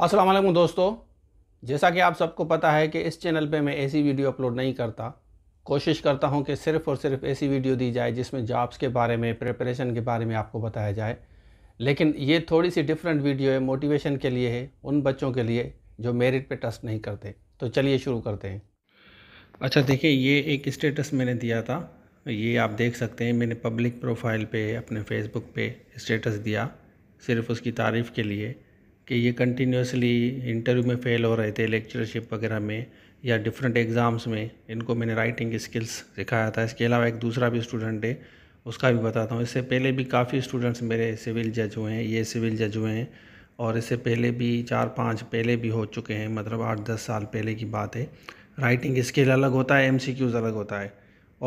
अस्सलाम वालेकुम दोस्तों जैसा कि आप सबको पता है कि इस चैनल पे मैं ऐसी वीडियो अपलोड नहीं करता कोशिश करता हूँ कि सिर्फ़ और सिर्फ ऐसी वीडियो दी जाए जिसमें जॉब्स के बारे में प्रिपरेशन के बारे में आपको बताया जाए लेकिन ये थोड़ी सी डिफरेंट वीडियो है मोटिवेशन के लिए है उन बच्चों के लिए जो मेरिट पर ट्रस्ट नहीं करते तो चलिए शुरू करते हैं अच्छा देखिए ये एक स्टेटस मैंने दिया था ये आप देख सकते हैं मैंने पब्लिक प्रोफाइल पे अपने फेसबुक पे स्टेटस दिया सिर्फ उसकी तारीफ़ के लिए कि ये कंटिन्यूसली इंटरव्यू में फ़ेल हो रहे थे लेक्चरशिप वगैरह में या डिफरेंट एग्ज़ाम्स में इनको मैंने राइटिंग स्किल्स सिखाया था इसके अलावा एक दूसरा भी स्टूडेंट है उसका भी बताता हूँ इससे पहले भी काफ़ी स्टूडेंट्स मेरे सिविल जज हुए हैं ये सिविल जज हुए हैं और इससे पहले भी चार पाँच पहले भी हो चुके हैं मतलब आठ दस साल पहले की बात है राइटिंग स्किल अलग होता है एम अलग होता है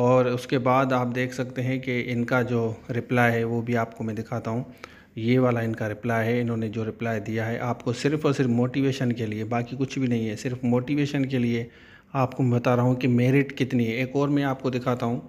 और उसके बाद आप देख सकते हैं कि इनका जो रिप्लाई है वो भी आपको मैं दिखाता हूँ ये वाला इनका रिप्लाई है इन्होंने जो रिप्लाई दिया है आपको सिर्फ़ और सिर्फ मोटिवेशन के लिए बाकी कुछ भी नहीं है सिर्फ मोटिवेशन के लिए आपको बता रहा हूँ कि मेरिट कितनी है एक और मैं आपको दिखाता हूँ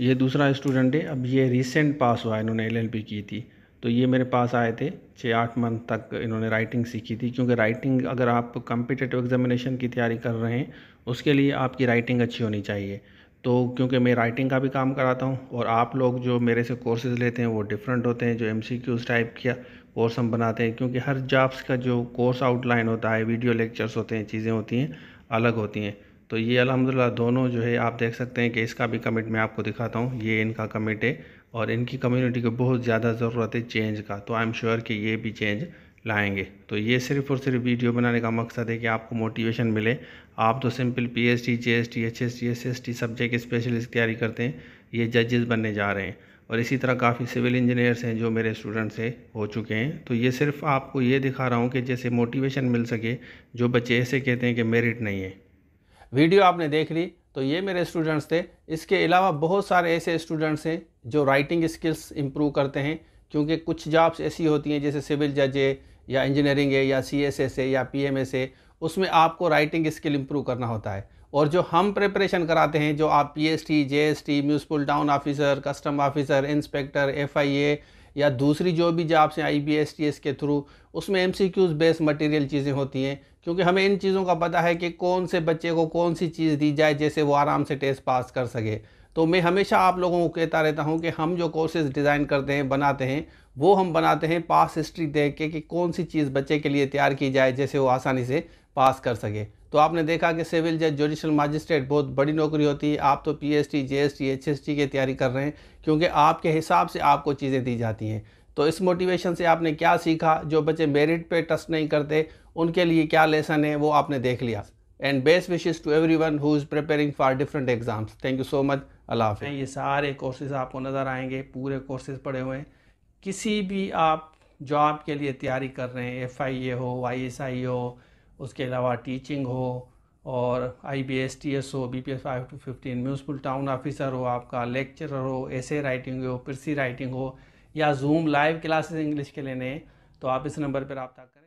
ये दूसरा स्टूडेंट है अब ये रिसेंट पास हुआ इन्होंने एल की थी तो ये मेरे पास आए थे छः आठ मंथ तक इन्होंने राइटिंग सीखी थी क्योंकि राइटिंग अगर आप कम्पिटेटिव एग्जामिनेशन की तैयारी कर रहे हैं उसके लिए आपकी राइटिंग अच्छी होनी चाहिए तो क्योंकि मैं राइटिंग का भी काम कराता हूँ और आप लोग जो मेरे से कोर्सेज लेते हैं वो डिफरेंट होते हैं जो एम सी क्यूज़ टाइप किया कोर्स हम बनाते हैं क्योंकि हर जॉब्स का जो कोर्स आउटलाइन होता है वीडियो लेक्चर्स होते हैं चीज़ें होती हैं अलग होती हैं तो ये अलहमदिल्ला दोनों जो है आप देख सकते हैं कि इसका भी कमिट मैं आपको दिखाता हूँ ये इनका कमिट है और इनकी कम्युनिटी को बहुत ज़्यादा ज़रूरत है चेंज का तो आई एम श्योर कि ये भी चेंज लाएंगे तो ये सिर्फ और सिर्फ वीडियो बनाने का मकसद है कि आपको मोटिवेशन मिले आप तो simple P H T J S T H S T S S T subject specialist तैयारी करते हैं ये जजेस बनने जा रहे हैं और इसी तरह काफ़ी सिविल इंजीनियर्स हैं जो मेरे स्टूडेंट्स हैं हो चुके हैं तो ये सिर्फ आपको ये दिखा रहा हूँ कि जैसे मोटिवेशन मिल सके जो बच्चे ऐसे कहते हैं कि मेरिट नहीं है वीडियो आपने देख ली तो ये मेरे स्टूडेंट्स थे इसके अलावा बहुत सारे ऐसे स्टूडेंट्स हैं जो राइटिंग स्किल्स इम्प्रूव करते हैं क्योंकि कुछ जॉब्स ऐसी होती हैं जैसे सिविल जज है या इंजीनियरिंग है या सी एस एस है या पी एम एस है उसमें आपको राइटिंग स्किल इम्प्रूव करना होता है और जो हम प्रिपरेशन कराते हैं जो आप P S T J S T municipal town officer custom officer inspector F I A या दूसरी जो भी जॉब्स हैं I B S T S के थ्रू उसमें M C Qs based material चीज़ें होती हैं क्योंकि हमें इन चीज़ों का पता है कि कौन से बच्चे को कौन सी चीज़ दी जाए जैसे वो आराम से टेस्ट पास कर सके तो मैं हमेशा आप लोगों को कहता रहता हूँ कि हम जो कोर्सेज डिज़ाइन करते हैं बनाते हैं वो हम बनाते हैं पास हिस्ट्री देख के कि कौन सी चीज़ बच्चे के लिए तैयार की जाए जैसे वो आसानी से पास कर सके तो आपने देखा कि सिविल जज जुडिशल मजिस्ट्रेट बहुत बड़ी नौकरी होती है आप तो पी एच एस टी की तैयारी कर रहे हैं क्योंकि आपके हिसाब से आपको चीज़ें दी जाती हैं तो इस मोटिवेशन से आपने क्या सीखा जो बच्चे मेरिट पे ट्रस्ट नहीं करते उनके लिए क्या लेसन है वो आपने देख लिया and best wishes to everyone who is preparing for different exams thank you so much अल्लाह हाफ ये सारे कोर्सेज आपको नज़र आएंगे पूरे कोर्सेज पड़े हुए हैं किसी भी आप जॉब के लिए तैयारी कर रहे हैं एफ़ आई ए हो आई एस आई हो उसके अलावा टीचिंग हो और I B S T S हो B P S five to fifteen municipal town officer हो आपका लेक्चरर हो ए राइटिंग हो पिरसी राइटिंग हो या जूम लाइव क्लासेस इंग्लिश के लेने तो आप इस नंबर पर रबता करें